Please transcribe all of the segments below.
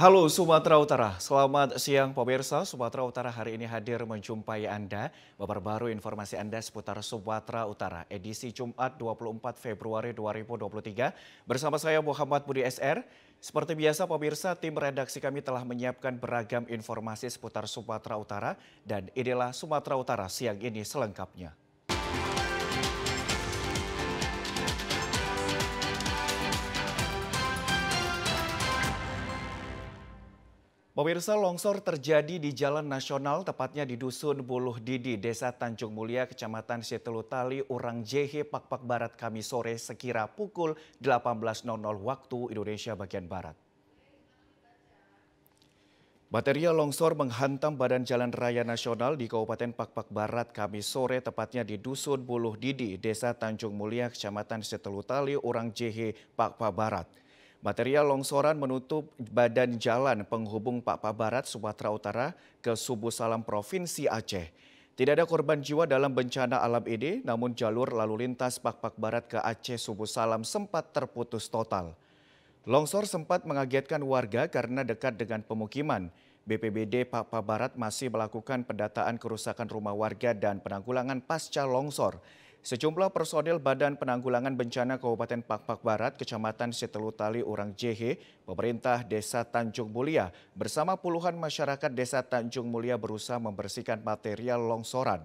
Halo Sumatera Utara, selamat siang pemirsa. Sumatera Utara hari ini hadir menjumpai Anda. Bapak baru informasi Anda seputar Sumatera Utara, edisi Jumat 24 Februari 2023. Bersama saya Muhammad Budi SR. Seperti biasa pemirsa, tim redaksi kami telah menyiapkan beragam informasi seputar Sumatera Utara. Dan inilah Sumatera Utara siang ini selengkapnya. Pemirsa longsor terjadi di Jalan Nasional, tepatnya di Dusun Buluh Didi, Desa Tanjung Mulia, Kecamatan Setelutali, Urang Jehe, Pakpak Barat kami sore sekira pukul 18.00 waktu Indonesia bagian Barat. Material longsor menghantam badan jalan raya nasional di Kabupaten Pakpak Barat kami sore tepatnya di Dusun Buluh Didi, Desa Tanjung Mulia, Kecamatan Setelutali, Urang Jehe, Pakpak Barat. Material longsoran menutup badan jalan penghubung Papua Barat, Sumatera Utara ke Subuh Salam Provinsi Aceh. Tidak ada korban jiwa dalam bencana alam ini, namun jalur lalu lintas Pakpak Barat ke Aceh Subuh Salam sempat terputus total. Longsor sempat mengagetkan warga karena dekat dengan pemukiman. BPBD Papua Barat masih melakukan pendataan kerusakan rumah warga dan penanggulangan pasca longsor. Sejumlah personil Badan Penanggulangan Bencana Kabupaten Pakpak Barat, Kecamatan Setelutali, Orang Jehe, pemerintah Desa Tanjung Mulia bersama puluhan masyarakat Desa Tanjung Mulia berusaha membersihkan material longsoran.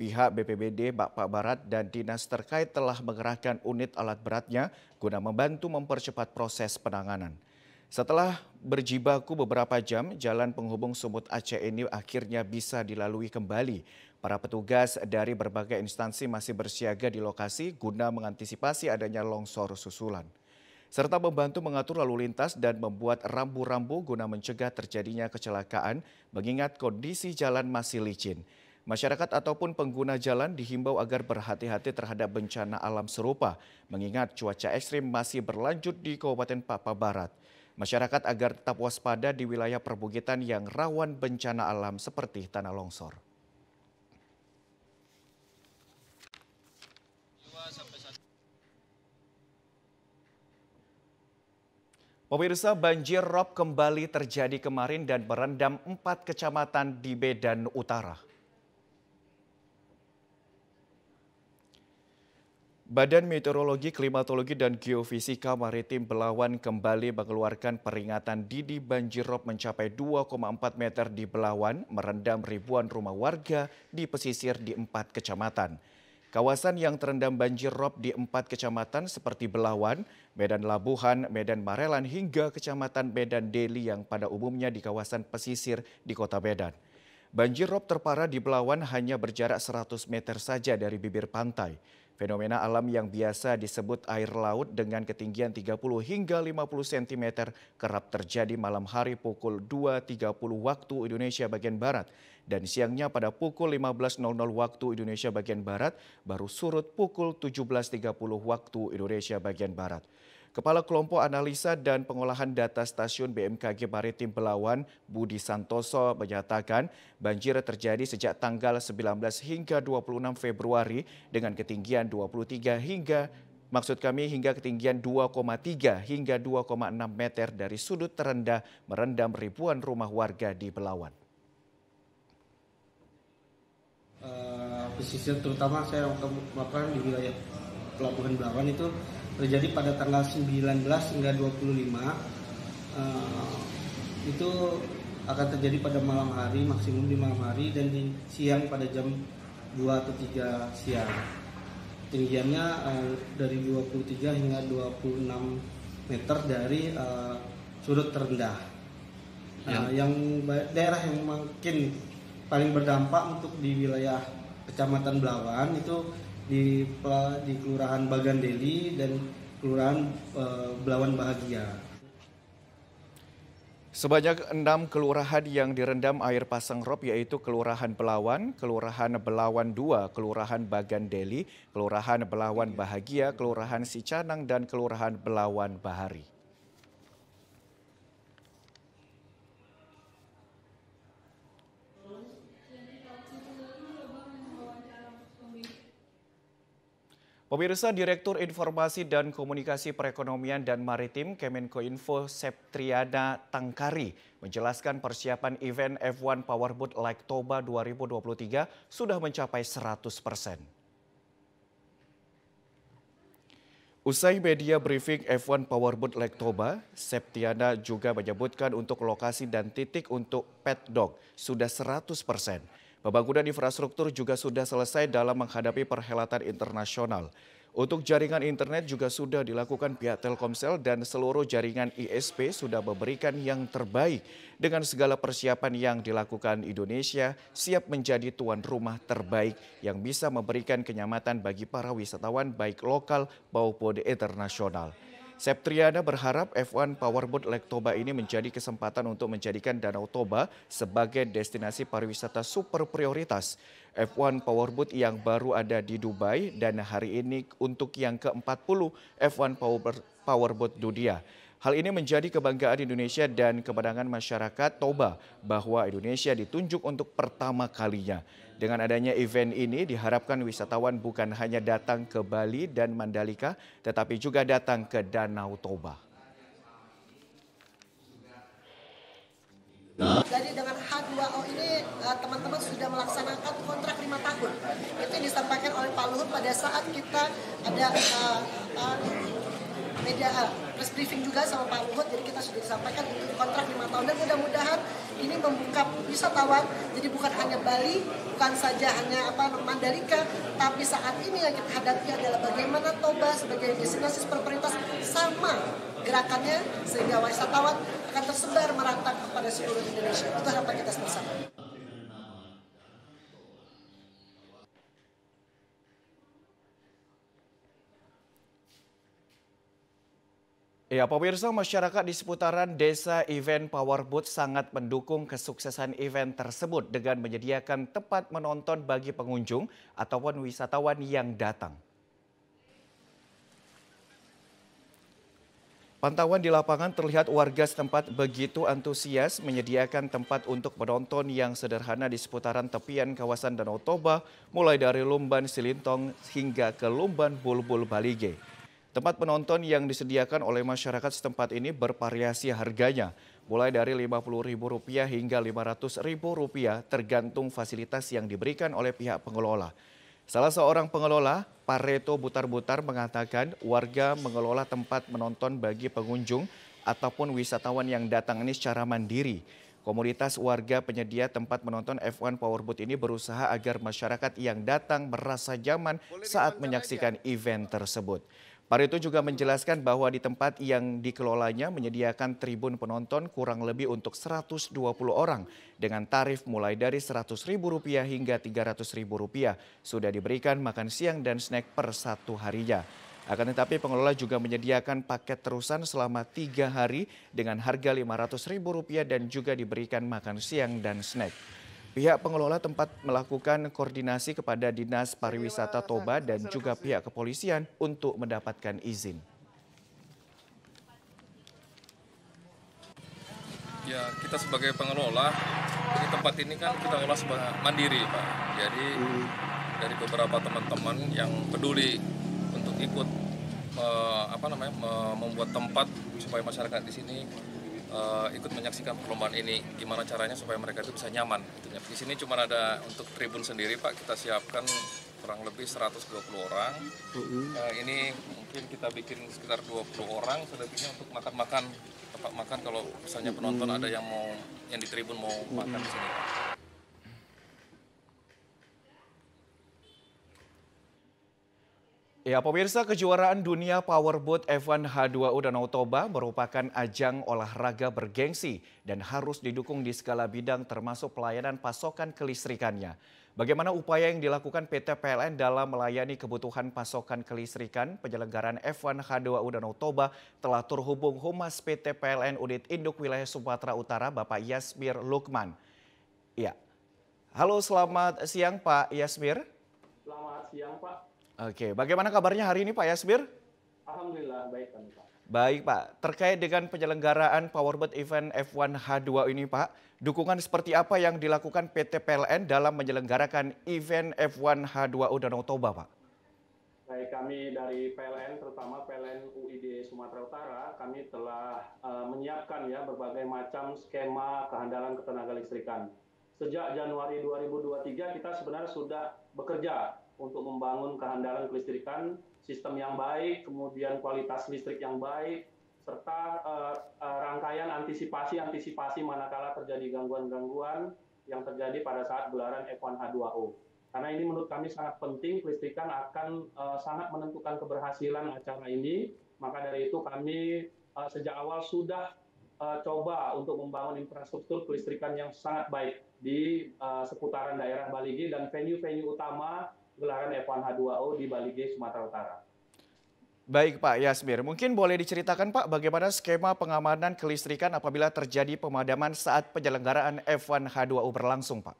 Pihak BPBD Pakpak Barat dan dinas terkait telah mengerahkan unit alat beratnya guna membantu mempercepat proses penanganan. Setelah berjibaku beberapa jam, jalan penghubung sumut Aceh ini akhirnya bisa dilalui kembali. Para petugas dari berbagai instansi masih bersiaga di lokasi guna mengantisipasi adanya longsor susulan. Serta membantu mengatur lalu lintas dan membuat rambu-rambu guna mencegah terjadinya kecelakaan mengingat kondisi jalan masih licin. Masyarakat ataupun pengguna jalan dihimbau agar berhati-hati terhadap bencana alam serupa mengingat cuaca ekstrim masih berlanjut di Kabupaten Papua Barat. Masyarakat agar tetap waspada di wilayah perbukitan yang rawan bencana alam seperti tanah longsor. Pemirsa banjir rob kembali terjadi kemarin dan merendam empat kecamatan di Medan Utara. Badan Meteorologi, Klimatologi, dan Geofisika Maritim Belawan kembali mengeluarkan peringatan dini banjir rob mencapai 2,4 meter di Belawan, merendam ribuan rumah warga di pesisir di empat kecamatan. Kawasan yang terendam banjir rob di empat kecamatan seperti Belawan, Medan Labuhan, Medan Marelan hingga kecamatan Medan Deli yang pada umumnya di kawasan pesisir di kota Medan. Banjir rob terparah di Belawan hanya berjarak 100 meter saja dari bibir pantai. Fenomena alam yang biasa disebut air laut dengan ketinggian 30 hingga 50 cm kerap terjadi malam hari pukul 2.30 waktu Indonesia bagian Barat dan siangnya pada pukul 15.00 waktu Indonesia bagian Barat baru surut pukul 17.30 waktu Indonesia bagian Barat. Kepala Kelompok Analisa dan Pengolahan Data Stasiun BMKG Maritim Belawan Budi Santoso, menyatakan banjir terjadi sejak tanggal 19 hingga 26 Februari dengan ketinggian 23 hingga Maksud kami hingga ketinggian 2,3 hingga 2,6 meter dari sudut terendah merendam ribuan rumah warga di Belawan. Eh, pesisir terutama saya melakukan di wilayah pelabuhan Belawan itu terjadi pada tanggal 19 hingga 25 uh, eh, itu akan terjadi pada malam hari maksimum di malam hari dan di siang pada jam 2 atau 3 siang tinggiannya uh, dari 23 hingga 26 meter dari uh, sudut terendah uh, yang, yang daerah yang makin paling berdampak untuk di wilayah Kecamatan Belawan itu di di Kelurahan Deli dan Kelurahan e, Belawan Bahagia. Sebanyak enam kelurahan yang direndam air pasang rob yaitu Kelurahan Belawan, Kelurahan Belawan II, Kelurahan Bagan Deli, Kelurahan Belawan Bahagia, Kelurahan Sicanang, dan Kelurahan Belawan Bahari. Pemirsa Direktur Informasi dan Komunikasi Perekonomian dan Maritim Kemenko Info Septriana Tangkari menjelaskan persiapan event F1 Powerboat Lake Toba 2023 sudah mencapai 100 persen. Usai media briefing F1 Powerboat Lake Toba, Septiana juga menyebutkan untuk lokasi dan titik untuk pet dog sudah 100 persen. Pembangunan infrastruktur juga sudah selesai dalam menghadapi perhelatan internasional. Untuk jaringan internet juga sudah dilakukan pihak Telkomsel dan seluruh jaringan ISP sudah memberikan yang terbaik dengan segala persiapan yang dilakukan Indonesia siap menjadi tuan rumah terbaik yang bisa memberikan kenyamanan bagi para wisatawan baik lokal maupun internasional. Septriana berharap F1 Powerboat Lake Toba ini menjadi kesempatan untuk menjadikan Danau Toba sebagai destinasi pariwisata super prioritas. F1 Powerboat yang baru ada di Dubai dan hari ini untuk yang ke-40 F1 Powerboat dunia. Hal ini menjadi kebanggaan Indonesia dan kemenangan masyarakat Toba bahwa Indonesia ditunjuk untuk pertama kalinya. Dengan adanya event ini diharapkan wisatawan bukan hanya datang ke Bali dan Mandalika tetapi juga datang ke Danau Toba. Jadi dengan H2O ini eh, teman-teman sudah melaksanakan kontrak lima tahun. Itu disampaikan oleh Pak Luhut pada saat kita ada uh, uh, media press briefing juga sama Pak Luhut jadi kita sudah disampaikan untuk kontrak lima tahun dan mudah-mudahan ini membuka wisatawan jadi bukan hanya Bali bukan saja hanya apa Mandalika tapi saat ini yang kita hadapi adalah bagaimana Toba sebagai destinasi prioritas sama gerakannya sehingga wisatawan akan tersebar merata kepada seluruh Indonesia. Itu harapan kita bersama. Ya, pemirsa masyarakat di seputaran desa event Powerboat sangat mendukung kesuksesan event tersebut dengan menyediakan tempat menonton bagi pengunjung ataupun wisatawan yang datang. Pantauan di lapangan terlihat warga setempat begitu antusias menyediakan tempat untuk menonton yang sederhana di seputaran tepian kawasan Danau Toba, mulai dari Lumban Silintong hingga ke Lumban Bulbul Balige. Tempat penonton yang disediakan oleh masyarakat setempat ini bervariasi harganya, mulai dari Rp50.000 hingga Rp500.000 tergantung fasilitas yang diberikan oleh pihak pengelola. Salah seorang pengelola, Pareto Butar-Butar mengatakan warga mengelola tempat menonton bagi pengunjung ataupun wisatawan yang datang ini secara mandiri. Komunitas warga penyedia tempat menonton F1 Powerboat ini berusaha agar masyarakat yang datang merasa nyaman saat menyaksikan event tersebut. Parito juga menjelaskan bahwa di tempat yang dikelolanya menyediakan tribun penonton kurang lebih untuk 120 orang dengan tarif mulai dari Rp100.000 hingga Rp300.000. Sudah diberikan makan siang dan snack per satu harinya. Akan tetapi pengelola juga menyediakan paket terusan selama tiga hari dengan harga Rp500.000 dan juga diberikan makan siang dan snack. Pihak pengelola tempat melakukan koordinasi kepada Dinas Pariwisata Toba dan juga pihak kepolisian untuk mendapatkan izin. Ya, kita sebagai pengelola, di tempat ini kan kita olah mandiri, Pak. Jadi dari beberapa teman-teman yang peduli untuk ikut eh, apa namanya membuat tempat supaya masyarakat di sini uh, ikut menyaksikan perlombaan ini. Gimana caranya supaya mereka itu bisa nyaman. Gitu. Di sini cuma ada untuk tribun sendiri Pak, kita siapkan kurang lebih 120 orang. uh, ini mungkin kita bikin sekitar 20 orang selebihnya untuk makan-makan tempat makan kalau misalnya penonton mm-hmm. ada yang mau yang di tribun mau makan di sini. Pak. Ya, pemirsa kejuaraan dunia powerboat F1 H2O Danau Toba merupakan ajang olahraga bergengsi dan harus didukung di segala bidang termasuk pelayanan pasokan kelistrikannya. Bagaimana upaya yang dilakukan PT PLN dalam melayani kebutuhan pasokan kelistrikan penyelenggaraan F1 H2O Danau Toba telah terhubung Humas PT PLN Unit Induk Wilayah Sumatera Utara Bapak Yasmir Lukman. Ya. Halo, selamat siang Pak Yasmir. Selamat siang Pak. Oke, bagaimana kabarnya hari ini Pak Yasbir? Alhamdulillah baik Pak. Baik Pak, terkait dengan penyelenggaraan Powerboat Event F1 H2 ini Pak, dukungan seperti apa yang dilakukan PT PLN dalam menyelenggarakan event F1 H2O Danau Toba Pak? Baik, kami dari PLN, terutama PLN UID Sumatera Utara, kami telah uh, menyiapkan ya berbagai macam skema kehandalan ketenaga listrikan. Sejak Januari 2023 kita sebenarnya sudah bekerja untuk membangun kehandalan kelistrikan, sistem yang baik, kemudian kualitas listrik yang baik, serta uh, uh, rangkaian antisipasi-antisipasi manakala terjadi gangguan-gangguan yang terjadi pada saat gelaran F1H2O. Karena ini menurut kami sangat penting, kelistrikan akan uh, sangat menentukan keberhasilan acara ini. Maka dari itu kami uh, sejak awal sudah uh, coba untuk membangun infrastruktur kelistrikan yang sangat baik di uh, seputaran daerah Baligi dan venue-venue utama gelaran F1 H2O di Bali Sumatera Utara. Baik Pak Yasmir, mungkin boleh diceritakan Pak bagaimana skema pengamanan kelistrikan apabila terjadi pemadaman saat penyelenggaraan F1 H2O berlangsung Pak?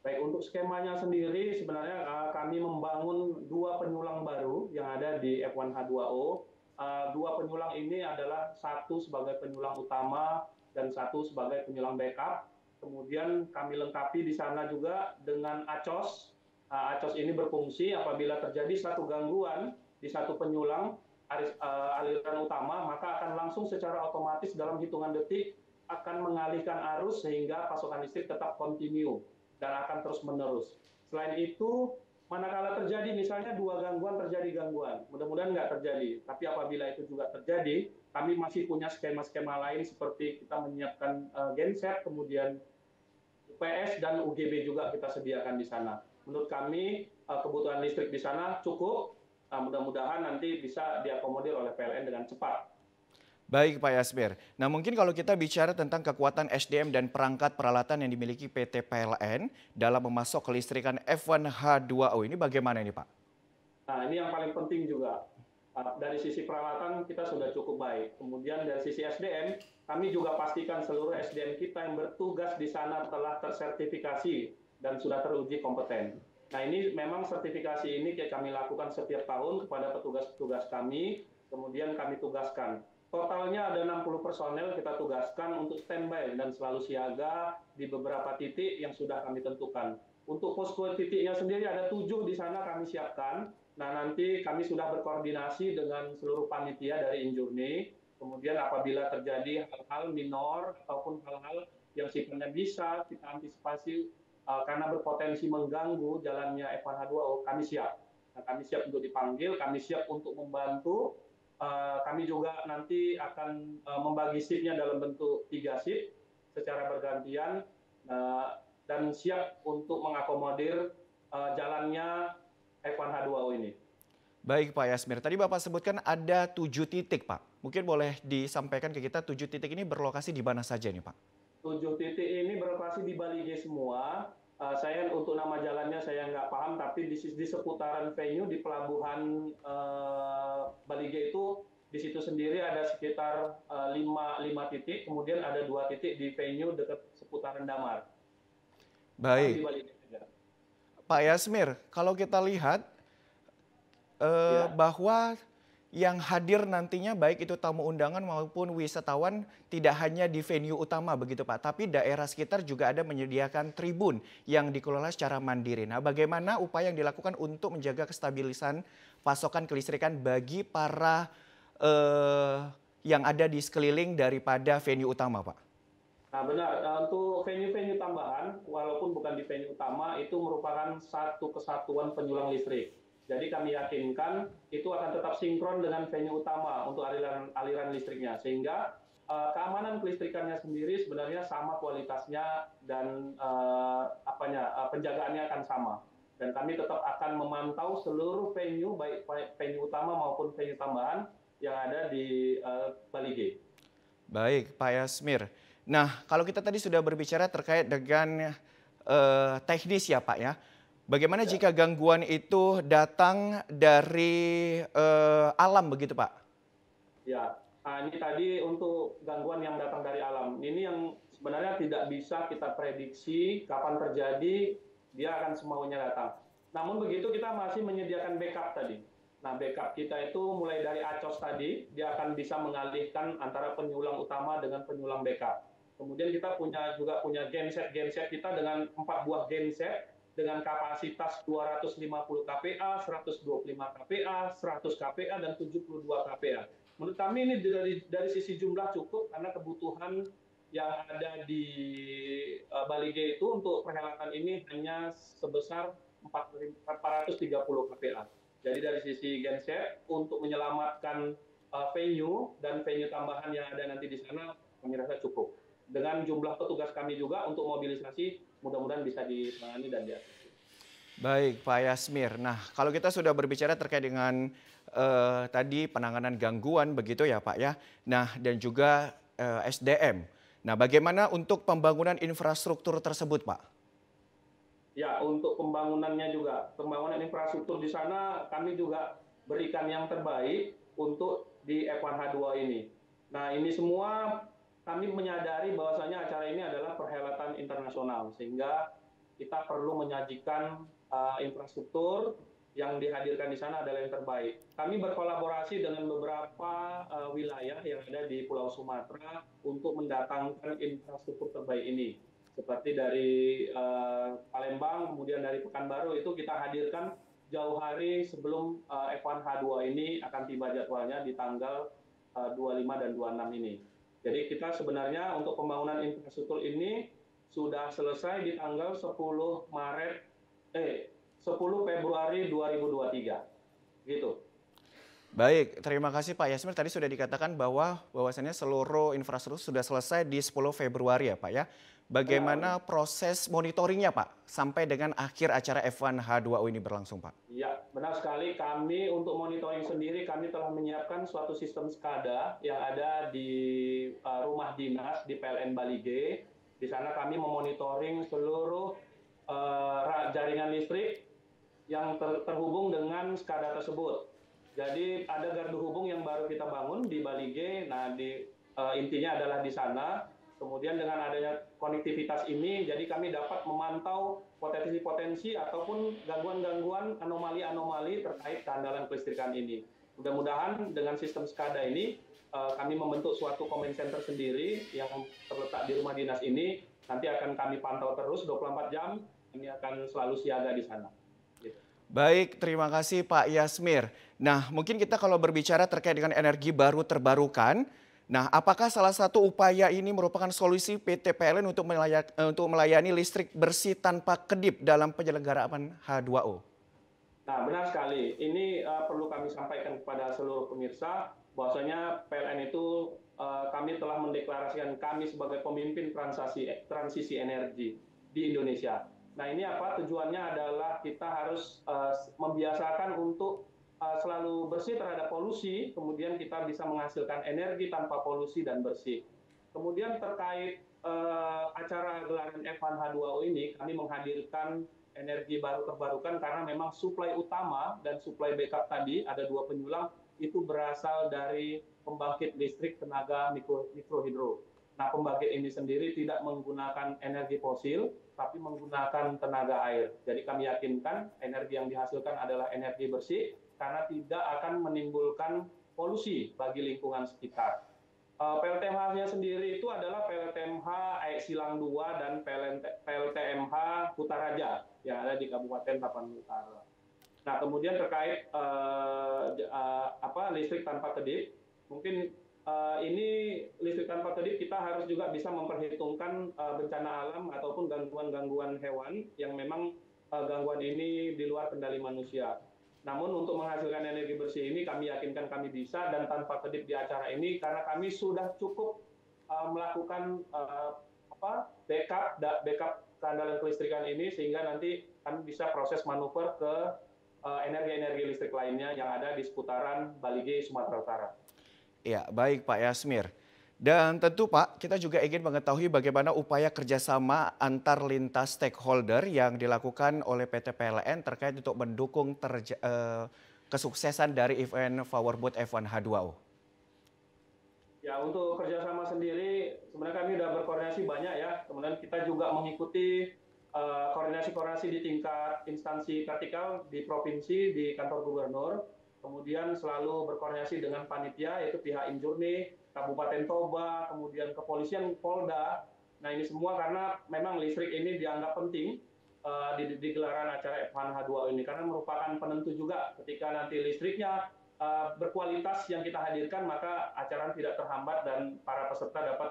Baik, untuk skemanya sendiri sebenarnya uh, kami membangun dua penyulang baru yang ada di F1 H2O. Uh, dua penyulang ini adalah satu sebagai penyulang utama dan satu sebagai penyulang backup. Kemudian kami lengkapi di sana juga dengan ACOS Ah, acos ini berfungsi apabila terjadi satu gangguan di satu penyulang eh, aliran utama, maka akan langsung secara otomatis dalam hitungan detik akan mengalihkan arus sehingga pasokan listrik tetap kontinu dan akan terus menerus. Selain itu, manakala terjadi misalnya dua gangguan terjadi gangguan, mudah-mudahan nggak terjadi. Tapi apabila itu juga terjadi, kami masih punya skema-skema lain seperti kita menyiapkan eh, genset, kemudian UPS dan UGB juga kita sediakan di sana menurut kami eh, kebutuhan listrik di sana cukup. Eh, mudah-mudahan nanti bisa diakomodir oleh PLN dengan cepat. Baik Pak Yasmir. Nah mungkin kalau kita bicara tentang kekuatan SDM dan perangkat peralatan yang dimiliki PT PLN dalam memasok kelistrikan F1H2O ini bagaimana ini Pak? Nah ini yang paling penting juga. Eh, dari sisi peralatan kita sudah cukup baik. Kemudian dari sisi SDM, kami juga pastikan seluruh SDM kita yang bertugas di sana telah tersertifikasi dan sudah teruji kompeten. Nah ini memang sertifikasi ini kami lakukan setiap tahun kepada petugas-petugas kami, kemudian kami tugaskan. Totalnya ada 60 personel kita tugaskan untuk standby dan selalu siaga di beberapa titik yang sudah kami tentukan. Untuk posko titiknya sendiri ada tujuh di sana kami siapkan. Nah nanti kami sudah berkoordinasi dengan seluruh panitia dari Injurni. Kemudian apabila terjadi hal-hal minor ataupun hal-hal yang sifatnya bisa kita antisipasi uh, karena berpotensi mengganggu jalannya F1H2O, kami siap. Nah, kami siap untuk dipanggil, kami siap untuk membantu. Uh, kami juga nanti akan uh, membagi shiftnya dalam bentuk tiga shift secara bergantian uh, dan siap untuk mengakomodir uh, jalannya F1H2O ini. Baik Pak Yasmir, tadi Bapak sebutkan ada tujuh titik Pak. Mungkin boleh disampaikan ke kita tujuh titik ini berlokasi di mana saja nih Pak? tujuh titik ini beroperasi di Bali G semua. Uh, saya untuk nama jalannya saya nggak paham, tapi di, di seputaran venue di pelabuhan uh, Bali G itu di situ sendiri ada sekitar uh, lima, lima titik, kemudian ada dua titik di venue dekat seputaran Damar. Baik. Pak Yasmir, kalau kita lihat eh, ya. bahwa yang hadir nantinya baik itu tamu undangan maupun wisatawan tidak hanya di venue utama begitu Pak, tapi daerah sekitar juga ada menyediakan tribun yang dikelola secara mandiri. Nah, bagaimana upaya yang dilakukan untuk menjaga kestabilan pasokan kelistrikan bagi para eh, yang ada di sekeliling daripada venue utama Pak? Nah benar, eh, untuk venue-venue tambahan, walaupun bukan di venue utama, itu merupakan satu kesatuan penyulang listrik jadi kami yakinkan itu akan tetap sinkron dengan venue utama untuk aliran aliran listriknya sehingga uh, keamanan kelistrikannya sendiri sebenarnya sama kualitasnya dan uh, apanya uh, penjagaannya akan sama dan kami tetap akan memantau seluruh venue baik venue utama maupun venue tambahan yang ada di uh, Bali G. Baik, Pak Yasmir. Nah, kalau kita tadi sudah berbicara terkait dengan uh, teknis ya, Pak ya. Bagaimana jika gangguan itu datang dari uh, alam begitu, Pak? Ya, nah, ini tadi untuk gangguan yang datang dari alam. Ini yang sebenarnya tidak bisa kita prediksi kapan terjadi, dia akan semaunya datang. Namun begitu kita masih menyediakan backup tadi. Nah, backup kita itu mulai dari acos tadi, dia akan bisa mengalihkan antara penyulang utama dengan penyulang backup. Kemudian kita punya juga punya genset genset kita dengan empat buah genset dengan kapasitas 250 KPA, 125 KPA, 100 KPA, dan 72 KPA. Menurut kami ini dari, dari sisi jumlah cukup karena kebutuhan yang ada di uh, Bali G itu untuk perhelatan ini hanya sebesar 430 KPA. Jadi dari sisi genset untuk menyelamatkan uh, venue dan venue tambahan yang ada nanti di sana kami rasa cukup. Dengan jumlah petugas kami juga untuk mobilisasi mudah-mudahan bisa ditangani dan diatasi. Baik, Pak Yasmir. Nah, kalau kita sudah berbicara terkait dengan uh, tadi penanganan gangguan begitu ya, Pak ya. Nah, dan juga uh, eh, SDM. Nah, bagaimana untuk pembangunan infrastruktur tersebut, Pak? Ya, untuk pembangunannya juga, pembangunan infrastruktur di sana kami juga berikan yang terbaik untuk di f 1 2 ini. Nah, ini semua kami menyadari bahwasanya acara ini adalah perhelatan internasional sehingga kita perlu menyajikan uh, infrastruktur yang dihadirkan di sana adalah yang terbaik. Kami berkolaborasi dengan beberapa uh, wilayah yang ada di Pulau Sumatera untuk mendatangkan infrastruktur terbaik ini. Seperti dari uh, Palembang, kemudian dari Pekanbaru itu kita hadirkan jauh hari sebelum uh, F1H2 ini akan tiba jadwalnya di tanggal uh, 25 dan 26 ini. Jadi kita sebenarnya untuk pembangunan infrastruktur ini sudah selesai di tanggal 10 Maret eh 10 Februari 2023. Gitu. Baik, terima kasih Pak Yasmir. Tadi sudah dikatakan bahwa bahwasannya seluruh infrastruktur sudah selesai di 10 Februari ya Pak ya. Bagaimana proses monitoringnya Pak sampai dengan akhir acara F1 H2O ini berlangsung Pak? Ya benar sekali kami untuk monitoring sendiri kami telah menyiapkan suatu sistem skada yang ada di uh, rumah dinas di PLN Bali G. Di sana kami memonitoring seluruh uh, jaringan listrik yang ter terhubung dengan skada tersebut. Jadi ada gardu hubung yang baru kita bangun di Bali G. Nah di uh, intinya adalah di sana. Kemudian dengan adanya konektivitas ini, jadi kami dapat memantau potensi-potensi ataupun gangguan-gangguan anomali-anomali terkait keandalan kelistrikan ini. Mudah-mudahan dengan sistem SCADA ini eh, kami membentuk suatu comment center sendiri yang terletak di rumah dinas ini. Nanti akan kami pantau terus 24 jam. Kami akan selalu siaga di sana. Gitu. Baik, terima kasih Pak Yasmir. Nah, mungkin kita kalau berbicara terkait dengan energi baru terbarukan, Nah, apakah salah satu upaya ini merupakan solusi PT PLN untuk, melayak, eh, untuk melayani listrik bersih tanpa kedip dalam penyelenggaraan H2O? Nah, benar sekali. Ini uh, perlu kami sampaikan kepada seluruh pemirsa bahwasanya PLN itu uh, kami telah mendeklarasikan kami sebagai pemimpin transisi transisi energi di Indonesia. Nah, ini apa tujuannya adalah kita harus uh, membiasakan untuk Eh, selalu bersih terhadap polusi, kemudian kita bisa menghasilkan energi tanpa polusi dan bersih. Kemudian terkait uh, acara gelaran F1 H2O ini, kami menghadirkan energi baru terbarukan karena memang suplai utama dan suplai backup tadi ada dua penyulang itu berasal dari pembangkit listrik tenaga mikro, mikrohidro. Nah, pembangkit ini sendiri tidak menggunakan energi fosil, tapi menggunakan tenaga air. Jadi kami yakinkan energi yang dihasilkan adalah energi bersih karena tidak akan menimbulkan polusi bagi lingkungan sekitar. Eh, PLTMH-nya sendiri itu adalah PLTMH Aek Silang 2 dan PLTMH Putaraja yang ada di Kabupaten Tapanuli Utara. Nah, kemudian terkait uh, uh, apa listrik tanpa kedip, mungkin uh, ini listrik tanpa kedip kita harus juga bisa memperhitungkan uh, bencana alam ataupun gangguan-gangguan hewan yang memang uh, gangguan ini di luar kendali manusia. Namun untuk menghasilkan energi bersih ini kami yakinkan kami bisa dan tanpa kedip di acara ini karena kami sudah cukup uh, melakukan uh, apa backup da, backup keandalan kelistrikan ini sehingga nanti kami bisa proses manuver ke eh, energi-energi uh, listrik lainnya yang ada di seputaran Bali Balige Sumatera Utara. Ya, baik Pak Yasmir. Dan tentu Pak, kita juga ingin mengetahui bagaimana upaya kerjasama antar lintas stakeholder yang dilakukan oleh PT PLN terkait untuk mendukung terja, eh, kesuksesan dari event Powerboat F1 H2O. Ya untuk kerjasama sendiri sebenarnya kami sudah berkoordinasi banyak ya. Kemudian kita juga mengikuti eh, koordinasi-koordinasi di tingkat instansi vertikal di provinsi, di kantor gubernur kemudian selalu berkoordinasi dengan panitia yaitu pihak injurni kabupaten toba kemudian kepolisian polda nah ini semua karena memang listrik ini dianggap penting uh, di, di gelaran acara F1H2 ini karena merupakan penentu juga ketika nanti listriknya uh, berkualitas yang kita hadirkan maka acara tidak terhambat dan para peserta dapat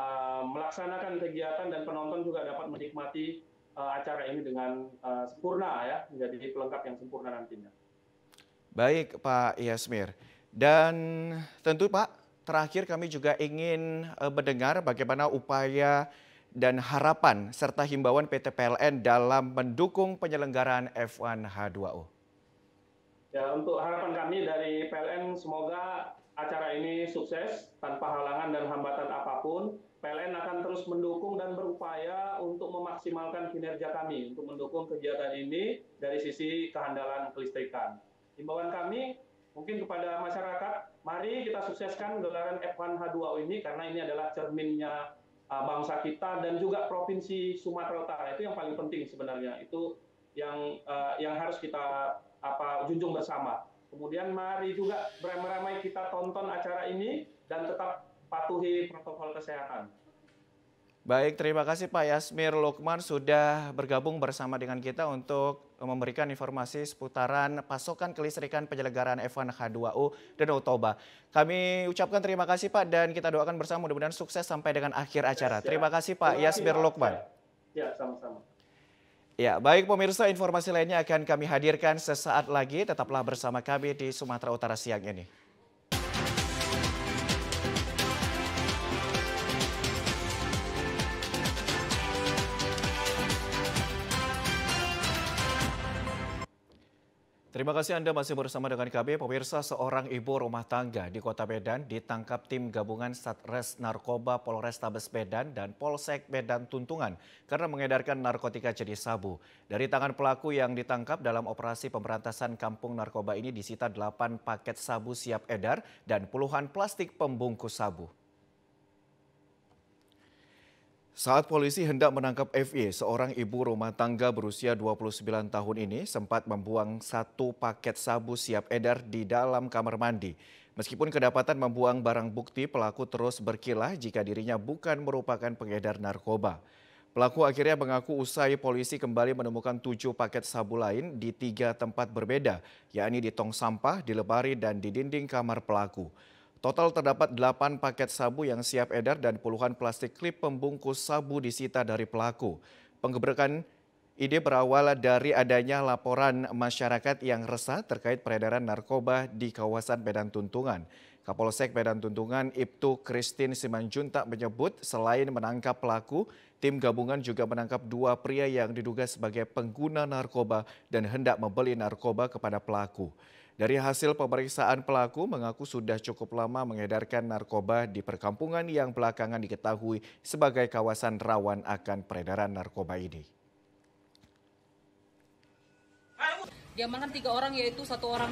uh, melaksanakan kegiatan dan penonton juga dapat menikmati uh, acara ini dengan uh, sempurna ya menjadi pelengkap yang sempurna nantinya. Baik Pak Yasmir. Dan tentu Pak, terakhir kami juga ingin eh, mendengar bagaimana upaya dan harapan serta himbauan PT PLN dalam mendukung penyelenggaraan F1 H2O. Ya, untuk harapan kami dari PLN semoga acara ini sukses tanpa halangan dan hambatan apapun. PLN akan terus mendukung dan berupaya untuk memaksimalkan kinerja kami untuk mendukung kegiatan ini dari sisi kehandalan kelistrikan himbauan kami mungkin kepada masyarakat, mari kita sukseskan gelaran F1H2O ini karena ini adalah cerminnya uh, bangsa kita dan juga provinsi Sumatera Utara itu yang paling penting sebenarnya itu yang uh, yang harus kita apa junjung bersama. Kemudian mari juga beramai-ramai kita tonton acara ini dan tetap patuhi protokol kesehatan. Baik, terima kasih Pak Yasmir Lukman sudah bergabung bersama dengan kita untuk memberikan informasi seputaran pasokan kelistrikan penyelenggaraan F1 H2O dan Otoba. Kami ucapkan terima kasih Pak dan kita doakan bersama mudah-mudahan sukses sampai dengan akhir acara. Terima kasih Pak Yasmir Lukman. Ya, sama-sama. Ya, baik pemirsa informasi lainnya akan kami hadirkan sesaat lagi. Tetaplah bersama kami di Sumatera Utara siang ini. Terima kasih Anda masih bersama dengan kami. Pemirsa seorang ibu rumah tangga di Kota Medan ditangkap tim gabungan Satres Narkoba Polres Tabes Medan dan Polsek Medan Tuntungan karena mengedarkan narkotika jenis sabu. Dari tangan pelaku yang ditangkap dalam operasi pemberantasan kampung narkoba ini disita 8 paket sabu siap edar dan puluhan plastik pembungkus sabu. Saat polisi hendak menangkap FE, seorang ibu rumah tangga berusia 29 tahun ini sempat membuang satu paket sabu siap edar di dalam kamar mandi. Meskipun kedapatan membuang barang bukti, pelaku terus berkilah jika dirinya bukan merupakan pengedar narkoba. Pelaku akhirnya mengaku usai polisi kembali menemukan tujuh paket sabu lain di tiga tempat berbeda, yakni di tong sampah, di lebari, dan di dinding kamar pelaku. Total terdapat 8 paket sabu yang siap edar dan puluhan plastik klip pembungkus sabu disita dari pelaku. Penggebrakan ide berawal dari adanya laporan masyarakat yang resah terkait peredaran narkoba di kawasan Medan Tuntungan. Kapolsek Medan Tuntungan Ibtu Kristin Simanjuntak menyebut selain menangkap pelaku, tim gabungan juga menangkap dua pria yang diduga sebagai pengguna narkoba dan hendak membeli narkoba kepada pelaku. Dari hasil pemeriksaan pelaku mengaku sudah cukup lama mengedarkan narkoba di perkampungan yang belakangan diketahui sebagai kawasan rawan akan peredaran narkoba ini. Diamankan tiga orang yaitu satu orang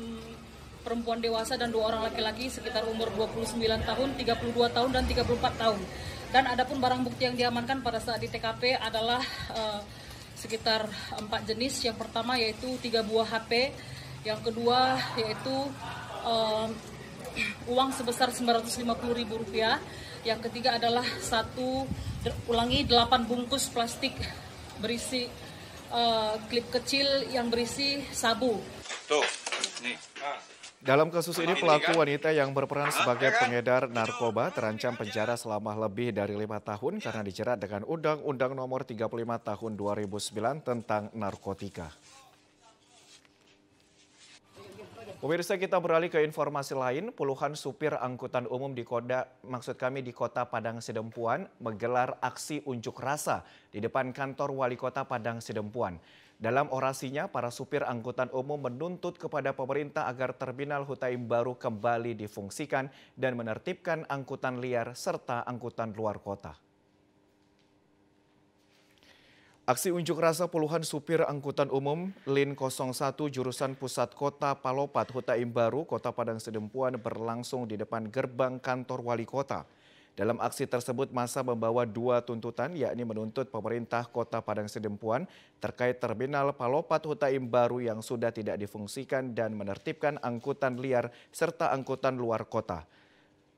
hmm, perempuan dewasa dan dua orang laki-laki sekitar umur 29 tahun, 32 tahun dan 34 tahun. Dan adapun barang bukti yang diamankan pada saat di TKP adalah uh, sekitar empat jenis. Yang pertama yaitu tiga buah HP, yang kedua yaitu um, uang sebesar Rp950.000 yang ketiga adalah satu ulangi 8 bungkus plastik berisi uh, klip kecil yang berisi sabu tuh nih dalam kasus ini kan? pelaku wanita yang berperan sebagai iya kan? pengedar narkoba terancam penjara selama lebih dari lima tahun karena dijerat dengan Undang-Undang Nomor 35 Tahun 2009 tentang narkotika. Pemirsa kita beralih ke informasi lain, puluhan supir angkutan umum di kota, maksud kami di kota Padang Sidempuan menggelar aksi unjuk rasa di depan kantor wali kota Padang Sidempuan. Dalam orasinya, para supir angkutan umum menuntut kepada pemerintah agar terminal Hutaim baru kembali difungsikan dan menertibkan angkutan liar serta angkutan luar kota. Aksi unjuk rasa puluhan supir angkutan umum Lin 01 jurusan pusat kota Palopat, Huta Imbaru Kota Padang Sedempuan berlangsung di depan gerbang kantor wali kota. Dalam aksi tersebut masa membawa dua tuntutan yakni menuntut pemerintah Kota Padang Sedempuan terkait terminal Palopat Huta Imbaru yang sudah tidak difungsikan dan menertibkan angkutan liar serta angkutan luar kota.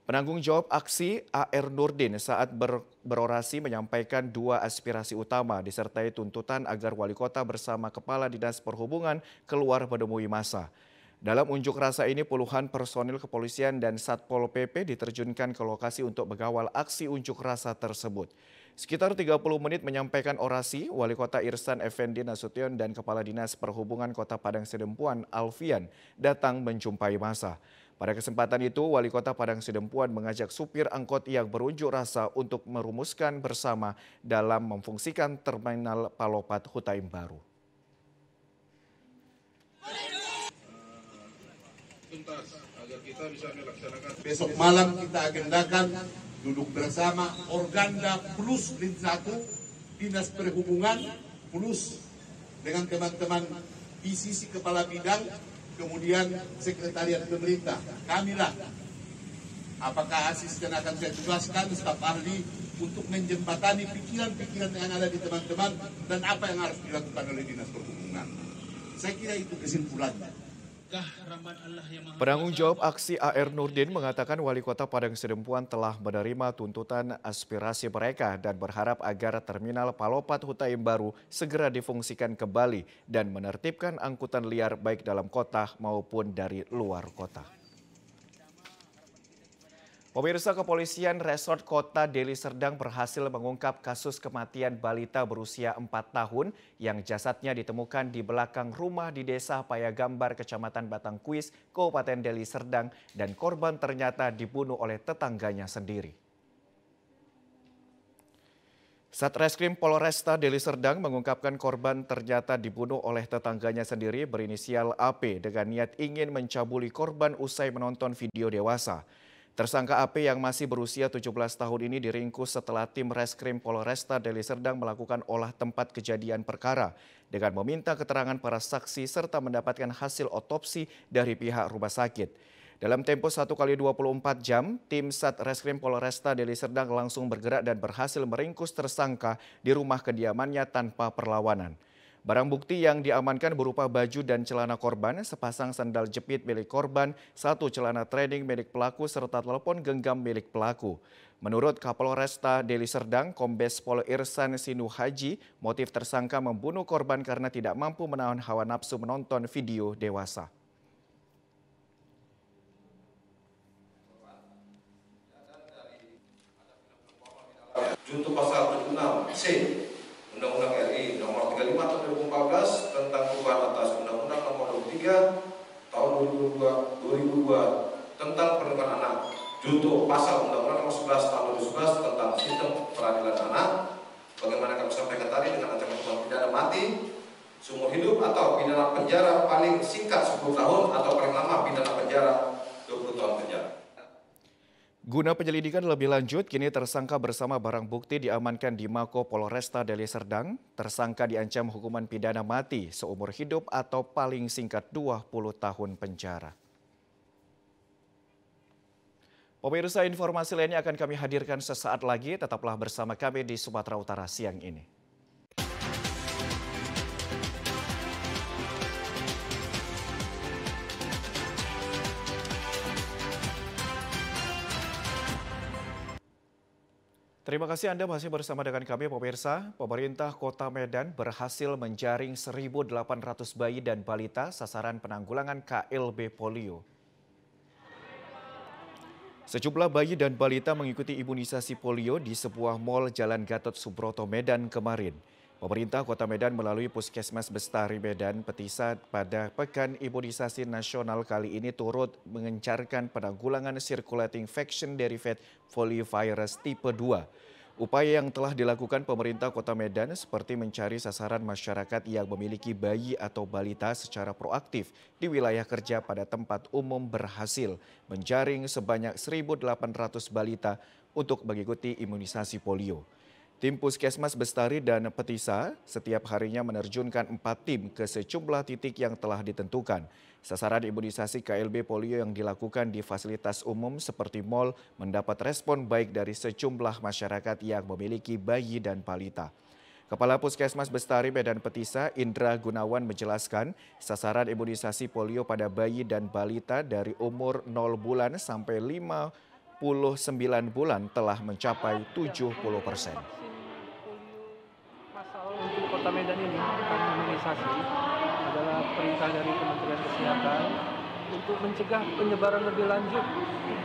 Penanggung jawab aksi AR Nurdin saat ber, berorasi menyampaikan dua aspirasi utama disertai tuntutan agar wali kota bersama Kepala Dinas Perhubungan keluar menemui masa. Dalam unjuk rasa ini puluhan personil kepolisian dan Satpol PP diterjunkan ke lokasi untuk mengawal aksi unjuk rasa tersebut. Sekitar 30 menit menyampaikan orasi, Wali Kota Irsan Effendi Nasution dan Kepala Dinas Perhubungan Kota Padang Sidempuan Alfian datang menjumpai masa. Pada kesempatan itu, Wali Kota Padang Sidempuan mengajak supir angkot yang berunjuk rasa untuk merumuskan bersama dalam memfungsikan terminal Palopat Hutaim Baru. Tuntas, agar kita bisa melaksanakan. Besok malam kita agendakan duduk bersama Organda plus Linsatu, Dinas Perhubungan plus dengan teman-teman ICC Kepala Bidang kemudian sekretariat pemerintah. Kamilah, apakah asisten akan saya tugaskan staf ahli untuk menjembatani pikiran-pikiran yang ada di teman-teman dan apa yang harus dilakukan oleh dinas perhubungan. Saya kira itu kesimpulannya. Penanggung jawab aksi AR Nurdin mengatakan wali kota Padang Sidempuan telah menerima tuntutan aspirasi mereka dan berharap agar terminal Palopat Hutaim baru segera difungsikan kembali dan menertibkan angkutan liar baik dalam kota maupun dari luar kota. Pemirsa kepolisian resort kota Deli Serdang berhasil mengungkap kasus kematian balita berusia 4 tahun yang jasadnya ditemukan di belakang rumah di desa Payagambar, kecamatan Batangkuis, Kabupaten Deli Serdang dan korban ternyata dibunuh oleh tetangganya sendiri. Satreskrim Polresta Deli Serdang mengungkapkan korban ternyata dibunuh oleh tetangganya sendiri berinisial AP dengan niat ingin mencabuli korban usai menonton video dewasa. Tersangka AP yang masih berusia 17 tahun ini diringkus setelah tim Reskrim Polresta Deli Serdang melakukan olah tempat kejadian perkara dengan meminta keterangan para saksi serta mendapatkan hasil otopsi dari pihak rumah sakit. Dalam tempo 1 kali 24 jam, tim Sat Reskrim Polresta Deli Serdang langsung bergerak dan berhasil meringkus tersangka di rumah kediamannya tanpa perlawanan. Barang bukti yang diamankan berupa baju dan celana korban, sepasang sandal jepit milik korban, satu celana training milik pelaku, serta telepon genggam milik pelaku. Menurut Kapolresta Deli Serdang, Kombes Pol Irsan Sinu Haji, motif tersangka membunuh korban karena tidak mampu menahan hawa nafsu menonton video dewasa. Junto pasal 76 C Undang-Undang RI tentang perubahan atas Undang-Undang Nomor 23 Tahun 2002, 2002 tentang perlindungan anak. Junto pasal Undang-Undang Nomor 11 Tahun 2011 tentang sistem peradilan anak. Bagaimana kami sampaikan tadi dengan ancaman hukuman pidana mati seumur hidup atau pidana penjara paling singkat 10 tahun atau paling lama pidana penjara 20 tahun penjara. Guna penyelidikan lebih lanjut, kini tersangka bersama barang bukti diamankan di Mako Polresta Deli Serdang. Tersangka diancam hukuman pidana mati seumur hidup atau paling singkat 20 tahun penjara. Pemirsa informasi lainnya akan kami hadirkan sesaat lagi. Tetaplah bersama kami di Sumatera Utara siang ini. Terima kasih Anda masih bersama dengan kami pemirsa. Pemerintah Kota Medan berhasil menjaring 1.800 bayi dan balita sasaran penanggulangan KLB polio. Sejumlah bayi dan balita mengikuti imunisasi polio di sebuah mal Jalan Gatot Subroto Medan kemarin. Pemerintah Kota Medan melalui Puskesmas Bestari Medan Petisa pada Pekan Imunisasi Nasional kali ini turut mengencarkan penanggulangan circulating infection derivate foliovirus tipe 2. Upaya yang telah dilakukan pemerintah kota Medan seperti mencari sasaran masyarakat yang memiliki bayi atau balita secara proaktif di wilayah kerja pada tempat umum berhasil menjaring sebanyak 1.800 balita untuk mengikuti imunisasi polio. Tim Puskesmas Bestari dan Petisa setiap harinya menerjunkan empat tim ke sejumlah titik yang telah ditentukan. Sasaran imunisasi KLB polio yang dilakukan di fasilitas umum seperti mal mendapat respon baik dari sejumlah masyarakat yang memiliki bayi dan balita. Kepala Puskesmas Bestari Medan Petisa Indra Gunawan menjelaskan sasaran imunisasi polio pada bayi dan balita dari umur 0 bulan sampai 5 bulan telah mencapai 70 persen. Untuk Kota Medan ini, imunisasi adalah perintah dari Kementerian Kesehatan untuk mencegah penyebaran lebih lanjut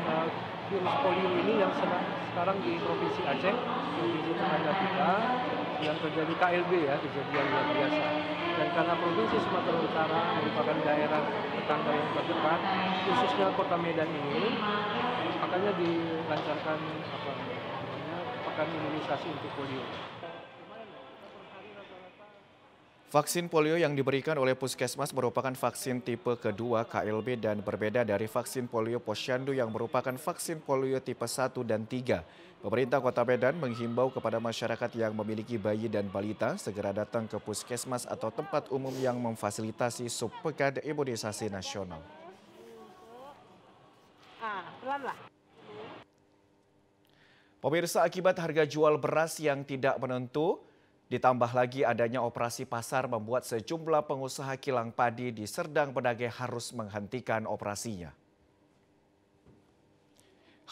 uh, virus polio ini yang sedang sekarang di Provinsi Aceh, Provinsi Tengah kita, yang terjadi KLB ya, kejadian luar biasa. Dan karena Provinsi Sumatera Utara merupakan daerah tetangga yang terdekat, khususnya Kota Medan ini, rencananya dilancarkan apa namanya pekan imunisasi untuk polio. Vaksin polio yang diberikan oleh puskesmas merupakan vaksin tipe kedua KLB dan berbeda dari vaksin polio posyandu yang merupakan vaksin polio tipe 1 dan 3. Pemerintah Kota Medan menghimbau kepada masyarakat yang memiliki bayi dan balita segera datang ke puskesmas atau tempat umum yang memfasilitasi subpekan imunisasi nasional. Ah, pelan lah. Pemirsa akibat harga jual beras yang tidak menentu, ditambah lagi adanya operasi pasar membuat sejumlah pengusaha kilang padi di Serdang Pedage harus menghentikan operasinya.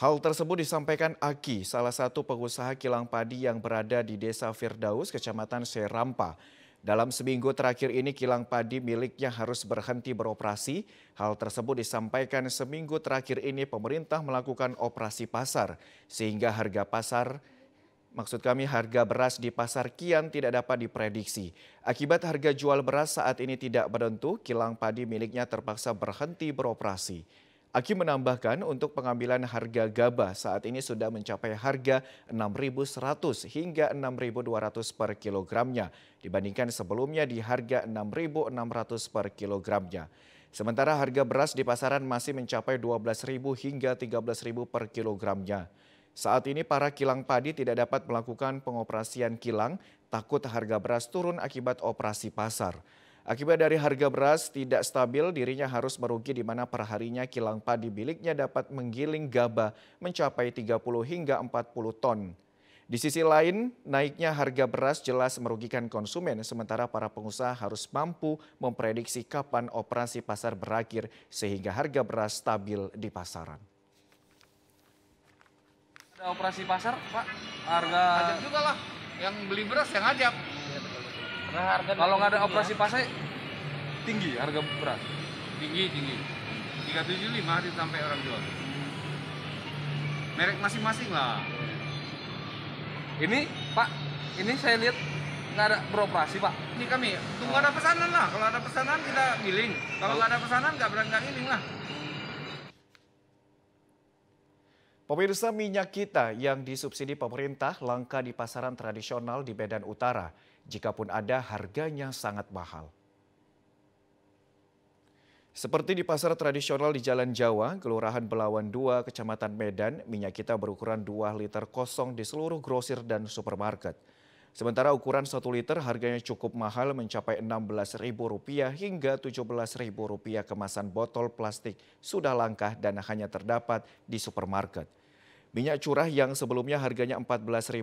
Hal tersebut disampaikan Aki, salah satu pengusaha kilang padi yang berada di Desa Firdaus, Kecamatan Serampa. Dalam seminggu terakhir ini kilang padi miliknya harus berhenti beroperasi. Hal tersebut disampaikan seminggu terakhir ini pemerintah melakukan operasi pasar sehingga harga pasar Maksud kami harga beras di pasar kian tidak dapat diprediksi. Akibat harga jual beras saat ini tidak berentu kilang padi miliknya terpaksa berhenti beroperasi. Aki menambahkan untuk pengambilan harga gabah saat ini sudah mencapai harga 6.100 hingga 6.200 per kilogramnya dibandingkan sebelumnya di harga 6.600 per kilogramnya. Sementara harga beras di pasaran masih mencapai 12.000 hingga 13.000 per kilogramnya. Saat ini para kilang padi tidak dapat melakukan pengoperasian kilang takut harga beras turun akibat operasi pasar. Akibat dari harga beras tidak stabil, dirinya harus merugi di mana perharinya kilang padi biliknya dapat menggiling gabah mencapai 30 hingga 40 ton. Di sisi lain, naiknya harga beras jelas merugikan konsumen, sementara para pengusaha harus mampu memprediksi kapan operasi pasar berakhir sehingga harga beras stabil di pasaran. Ada operasi pasar, Pak? Harga... Ajak juga lah. Yang beli beras yang ajak kalau nggak ada operasi ya. pasai tinggi ya harga beras tinggi tinggi 375 hari sampai orang jual merek masing-masing lah ini pak ini saya lihat nggak ada beroperasi pak ini kami tunggu oh. ada pesanan lah kalau ada pesanan kita giling kalau nggak oh. ada pesanan nggak berangkat giling lah Pemirsa minyak kita yang disubsidi pemerintah langka di pasaran tradisional di Medan Utara jikapun ada harganya sangat mahal. Seperti di pasar tradisional di Jalan Jawa, Kelurahan Belawan 2, Kecamatan Medan, minyak kita berukuran 2 liter kosong di seluruh grosir dan supermarket. Sementara ukuran 1 liter harganya cukup mahal mencapai Rp16.000 hingga Rp17.000 kemasan botol plastik sudah langka dan hanya terdapat di supermarket. Minyak curah yang sebelumnya harganya Rp14.000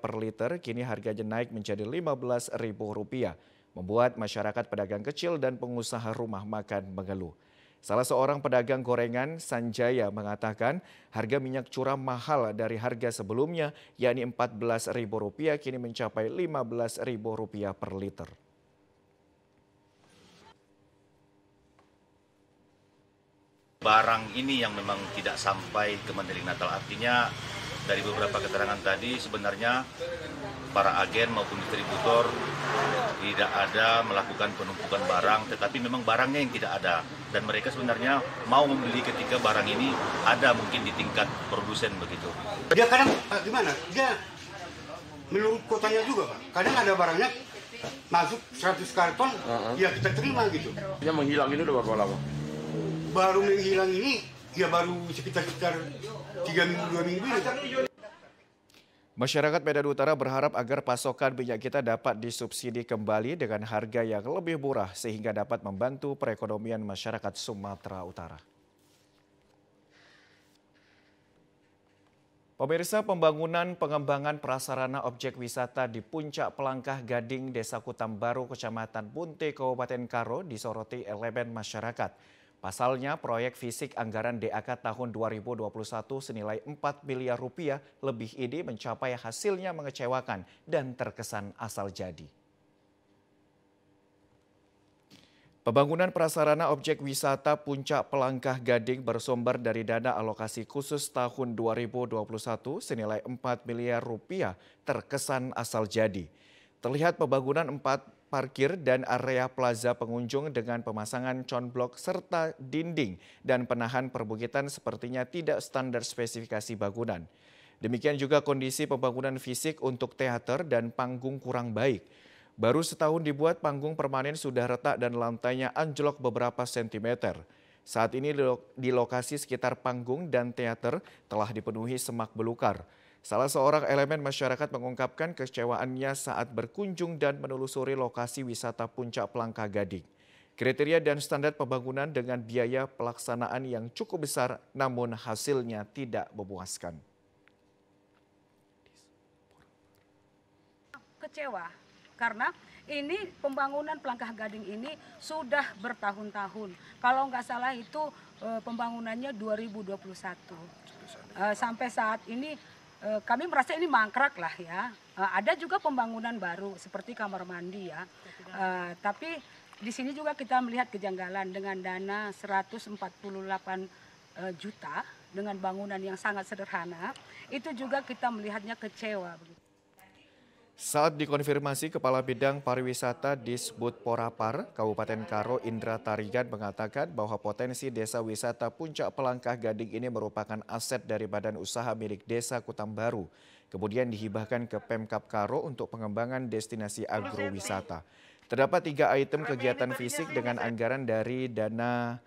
per liter kini harganya naik menjadi Rp15.000, membuat masyarakat pedagang kecil dan pengusaha rumah makan mengeluh. Salah seorang pedagang gorengan, Sanjaya, mengatakan harga minyak curah mahal dari harga sebelumnya, yakni Rp14.000 kini mencapai Rp15.000 per liter. barang ini yang memang tidak sampai ke Mandailing Natal. Artinya dari beberapa keterangan tadi sebenarnya para agen maupun distributor tidak ada melakukan penumpukan barang, tetapi memang barangnya yang tidak ada. Dan mereka sebenarnya mau membeli ketika barang ini ada mungkin di tingkat produsen begitu. Dia kadang eh, gimana? Dia menurut kotanya juga, Pak. Kadang ada barangnya masuk 100 karton, uh -huh. ya kita terima gitu. Dia menghilang ini udah berapa lama? baru menghilang ini ya baru sekitar-sekitar tiga minggu dua minggu ini. Ya. Masyarakat Medan Utara berharap agar pasokan minyak kita dapat disubsidi kembali dengan harga yang lebih murah sehingga dapat membantu perekonomian masyarakat Sumatera Utara. Pemirsa pembangunan pengembangan prasarana objek wisata di Puncak Pelangkah Gading Desa Kutambaru Kecamatan Bunte Kabupaten Karo disoroti elemen masyarakat. Pasalnya, proyek fisik anggaran DAK tahun 2021 senilai 4 miliar rupiah lebih ini mencapai hasilnya mengecewakan dan terkesan asal jadi. Pembangunan prasarana objek wisata Puncak Pelangkah Gading bersumber dari dana alokasi khusus tahun 2021 senilai 4 miliar rupiah terkesan asal jadi. Terlihat pembangunan empat parkir dan area plaza pengunjung dengan pemasangan conblok serta dinding dan penahan perbukitan sepertinya tidak standar spesifikasi bangunan. Demikian juga kondisi pembangunan fisik untuk teater dan panggung kurang baik. Baru setahun dibuat panggung permanen sudah retak dan lantainya anjlok beberapa sentimeter. Saat ini di lokasi sekitar panggung dan teater telah dipenuhi semak belukar. Salah seorang elemen masyarakat mengungkapkan kecewaannya saat berkunjung dan menelusuri lokasi wisata puncak Pelangka Gading. Kriteria dan standar pembangunan dengan biaya pelaksanaan yang cukup besar namun hasilnya tidak memuaskan. Kecewa karena ini pembangunan Pelangkah Gading ini sudah bertahun-tahun. Kalau nggak salah itu eh, pembangunannya 2021. Eh, sampai saat ini Eh, kami merasa ini mangkrak lah ya. Eh, ada juga pembangunan baru seperti kamar mandi ya. Uh, tapi di sini juga kita melihat kejanggalan dengan dana 148 juta dengan bangunan yang sangat sederhana. Itu juga kita melihatnya kecewa. Begitu. Saat dikonfirmasi Kepala Bidang Pariwisata di Sebut Porapar, Kabupaten Karo Indra Tarigan mengatakan bahwa potensi desa wisata Puncak Pelangkah Gading ini merupakan aset dari badan usaha milik desa Kutambaru. Kemudian dihibahkan ke Pemkap Karo untuk pengembangan destinasi agrowisata. Terdapat tiga item kegiatan fisik dengan anggaran dari dana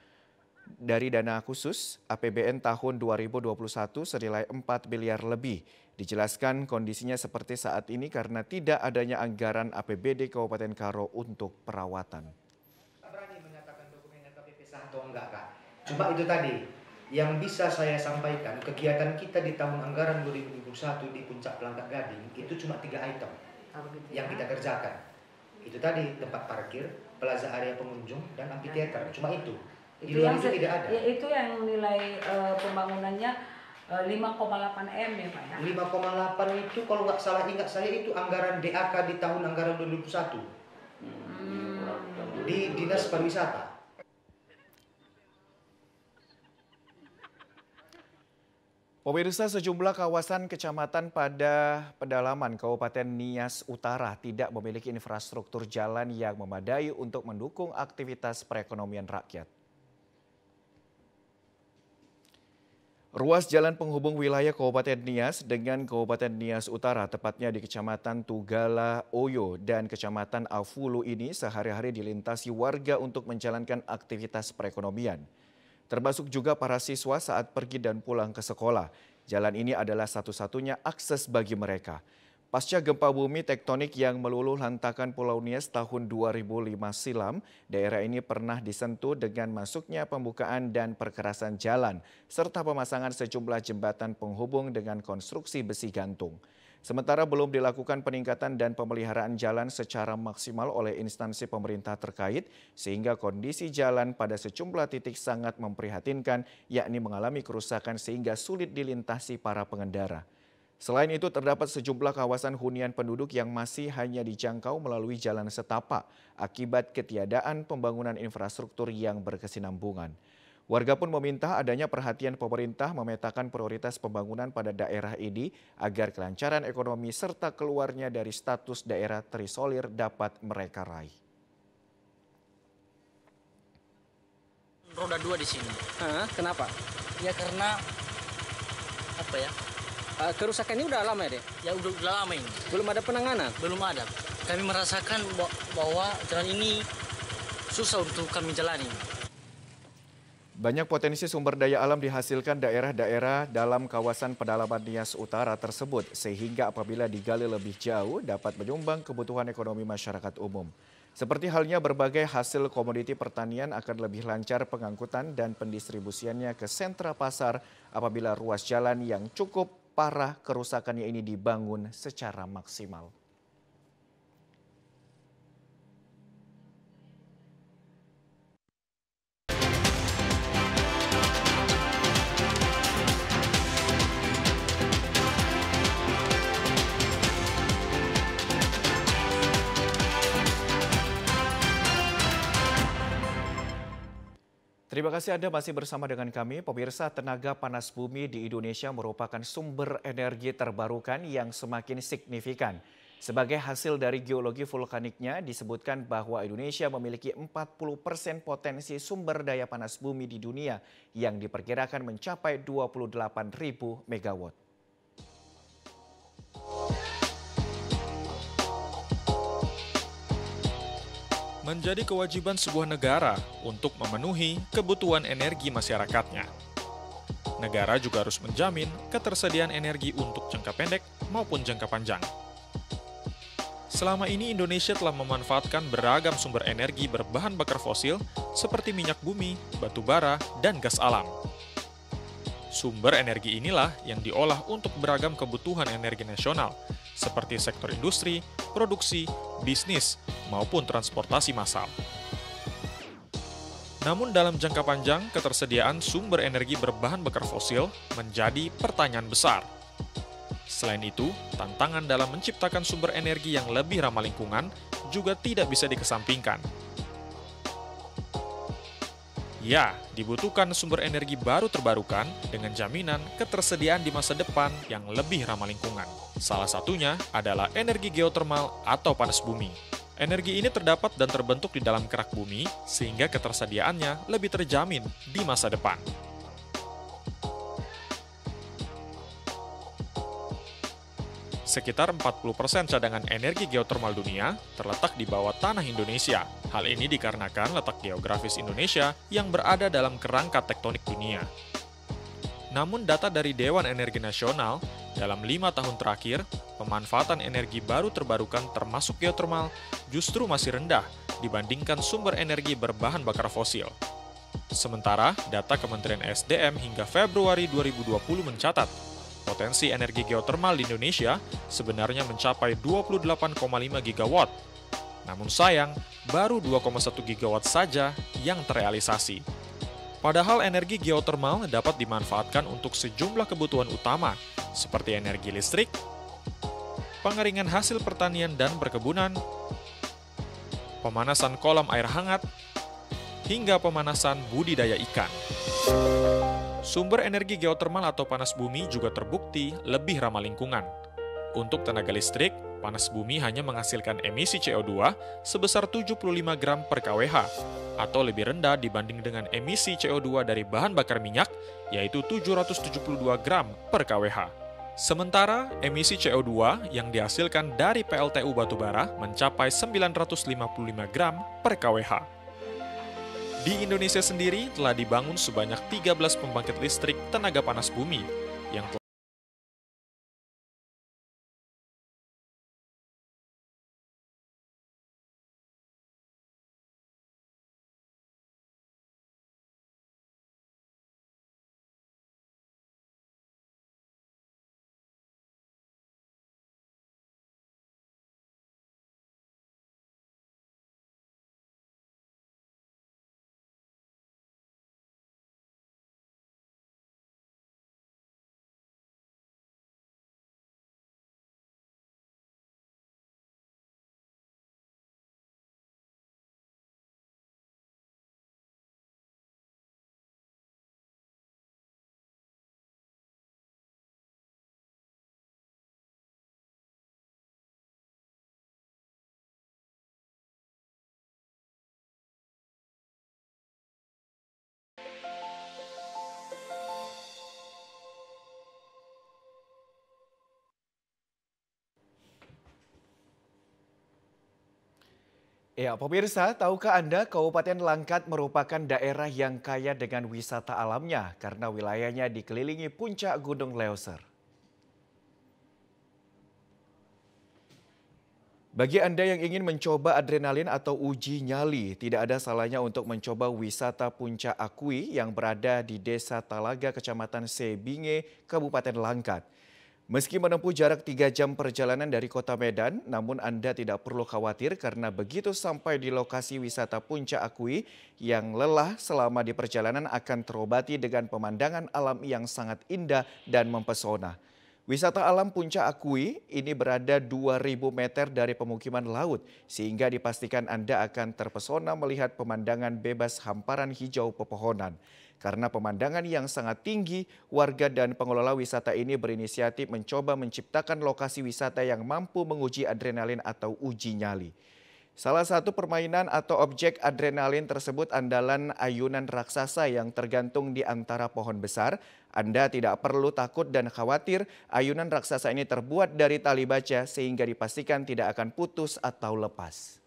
dari dana khusus APBN tahun 2021 senilai 4 miliar lebih. Dijelaskan kondisinya seperti saat ini karena tidak adanya anggaran APBD Kabupaten Karo untuk perawatan. Berani menyatakan dokumen KPP sah atau enggak, Kak. Cuma itu tadi, yang bisa saya sampaikan, kegiatan kita di tahun anggaran 2021 di Puncak Pelangkah Gading itu cuma tiga item oh, ya. yang kita kerjakan. Itu tadi tempat parkir, plaza area pengunjung, dan amphitheater. Cuma itu. itu, yang, itu tidak ada. Ya, itu yang nilai uh, pembangunannya 5,8 eh, M ya Pak ya. 5,8 itu kalau nggak salah ingat saya itu anggaran DAK di tahun anggaran 2021 hmm. di Dinas Pariwisata. Pemirsa sejumlah kawasan kecamatan pada pedalaman Kabupaten Nias Utara tidak memiliki infrastruktur jalan yang memadai untuk mendukung aktivitas perekonomian rakyat. Ruas jalan penghubung wilayah Kabupaten Nias dengan Kabupaten Nias Utara, tepatnya di Kecamatan Tugala Oyo dan Kecamatan Afulu ini sehari-hari dilintasi warga untuk menjalankan aktivitas perekonomian. Termasuk juga para siswa saat pergi dan pulang ke sekolah. Jalan ini adalah satu-satunya akses bagi mereka. Pasca gempa bumi tektonik yang meluluh lantakan Pulau Nias tahun 2005 silam, daerah ini pernah disentuh dengan masuknya pembukaan dan perkerasan jalan, serta pemasangan sejumlah jembatan penghubung dengan konstruksi besi gantung. Sementara belum dilakukan peningkatan dan pemeliharaan jalan secara maksimal oleh instansi pemerintah terkait, sehingga kondisi jalan pada sejumlah titik sangat memprihatinkan, yakni mengalami kerusakan sehingga sulit dilintasi para pengendara. Selain itu terdapat sejumlah kawasan hunian penduduk yang masih hanya dijangkau melalui jalan setapak akibat ketiadaan pembangunan infrastruktur yang berkesinambungan. Warga pun meminta adanya perhatian pemerintah memetakan prioritas pembangunan pada daerah ini agar kelancaran ekonomi serta keluarnya dari status daerah terisolir dapat mereka raih. Roda dua di sini. Hah, kenapa? Ya karena apa ya? Uh, kerusakan ini udah lama ya, Dek? Ya udah, udah lama ini. Belum ada penanganan? Belum ada. Kami merasakan bahwa jalan ini susah untuk kami jalani. Banyak potensi sumber daya alam dihasilkan daerah-daerah dalam kawasan pedalaman Nias Utara tersebut, sehingga apabila digali lebih jauh dapat menyumbang kebutuhan ekonomi masyarakat umum. Seperti halnya berbagai hasil komoditi pertanian akan lebih lancar pengangkutan dan pendistribusiannya ke sentra pasar apabila ruas jalan yang cukup Parah kerusakannya ini dibangun secara maksimal. Terima kasih Anda masih bersama dengan kami. Pemirsa, tenaga panas bumi di Indonesia merupakan sumber energi terbarukan yang semakin signifikan. Sebagai hasil dari geologi vulkaniknya, disebutkan bahwa Indonesia memiliki 40 persen potensi sumber daya panas bumi di dunia yang diperkirakan mencapai 28 ribu megawatt. menjadi kewajiban sebuah negara untuk memenuhi kebutuhan energi masyarakatnya. Negara juga harus menjamin ketersediaan energi untuk jangka pendek maupun jangka panjang. Selama ini Indonesia telah memanfaatkan beragam sumber energi berbahan bakar fosil seperti minyak bumi, batu bara, dan gas alam. Sumber energi inilah yang diolah untuk beragam kebutuhan energi nasional, seperti sektor industri, produksi, bisnis, maupun transportasi massal. Namun dalam jangka panjang, ketersediaan sumber energi berbahan bakar fosil menjadi pertanyaan besar. Selain itu, tantangan dalam menciptakan sumber energi yang lebih ramah lingkungan juga tidak bisa dikesampingkan, Ya, dibutuhkan sumber energi baru terbarukan dengan jaminan ketersediaan di masa depan yang lebih ramah lingkungan. Salah satunya adalah energi geotermal atau panas bumi. Energi ini terdapat dan terbentuk di dalam kerak bumi, sehingga ketersediaannya lebih terjamin di masa depan. sekitar 40% cadangan energi geotermal dunia terletak di bawah tanah Indonesia. Hal ini dikarenakan letak geografis Indonesia yang berada dalam kerangka tektonik dunia. Namun data dari Dewan Energi Nasional, dalam lima tahun terakhir, pemanfaatan energi baru terbarukan termasuk geotermal justru masih rendah dibandingkan sumber energi berbahan bakar fosil. Sementara, data Kementerian SDM hingga Februari 2020 mencatat Potensi energi geotermal di Indonesia sebenarnya mencapai 28,5 gigawatt. Namun sayang, baru 2,1 gigawatt saja yang terrealisasi. Padahal energi geotermal dapat dimanfaatkan untuk sejumlah kebutuhan utama, seperti energi listrik, pengeringan hasil pertanian dan perkebunan, pemanasan kolam air hangat, hingga pemanasan budidaya ikan. Sumber energi geotermal atau panas bumi juga terbukti lebih ramah lingkungan. Untuk tenaga listrik, panas bumi hanya menghasilkan emisi CO2 sebesar 75 gram per kWh, atau lebih rendah dibanding dengan emisi CO2 dari bahan bakar minyak, yaitu 772 gram per kWh. Sementara emisi CO2 yang dihasilkan dari PLTU batubara mencapai 955 gram per kWh. Di Indonesia sendiri telah dibangun sebanyak 13 pembangkit listrik tenaga panas bumi yang Ya, pemirsa, tahukah Anda Kabupaten Langkat merupakan daerah yang kaya dengan wisata alamnya karena wilayahnya dikelilingi puncak Gunung Leuser. Bagi Anda yang ingin mencoba adrenalin atau uji nyali, tidak ada salahnya untuk mencoba wisata puncak Akui yang berada di Desa Talaga, Kecamatan Sebinge, Kabupaten Langkat. Meski menempuh jarak 3 jam perjalanan dari kota Medan, namun Anda tidak perlu khawatir karena begitu sampai di lokasi wisata Puncak Akui yang lelah selama di perjalanan akan terobati dengan pemandangan alam yang sangat indah dan mempesona. Wisata alam Puncak Akui ini berada 2000 meter dari pemukiman laut sehingga dipastikan Anda akan terpesona melihat pemandangan bebas hamparan hijau pepohonan. Karena pemandangan yang sangat tinggi, warga dan pengelola wisata ini berinisiatif mencoba menciptakan lokasi wisata yang mampu menguji adrenalin atau uji nyali. Salah satu permainan atau objek adrenalin tersebut andalan ayunan raksasa yang tergantung di antara pohon besar. Anda tidak perlu takut dan khawatir ayunan raksasa ini terbuat dari tali baja sehingga dipastikan tidak akan putus atau lepas.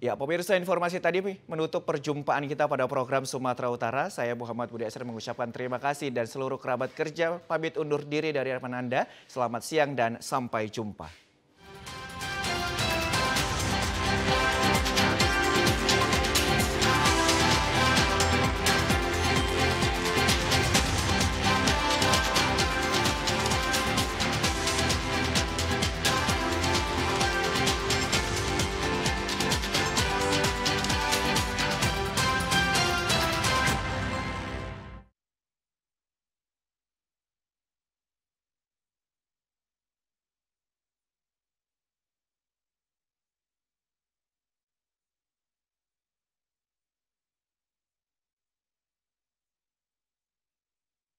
Ya, pemirsa informasi tadi menutup perjumpaan kita pada program Sumatera Utara. Saya Muhammad Budi Asri mengucapkan terima kasih dan seluruh kerabat kerja pamit undur diri dari harapan Anda. Selamat siang dan sampai jumpa.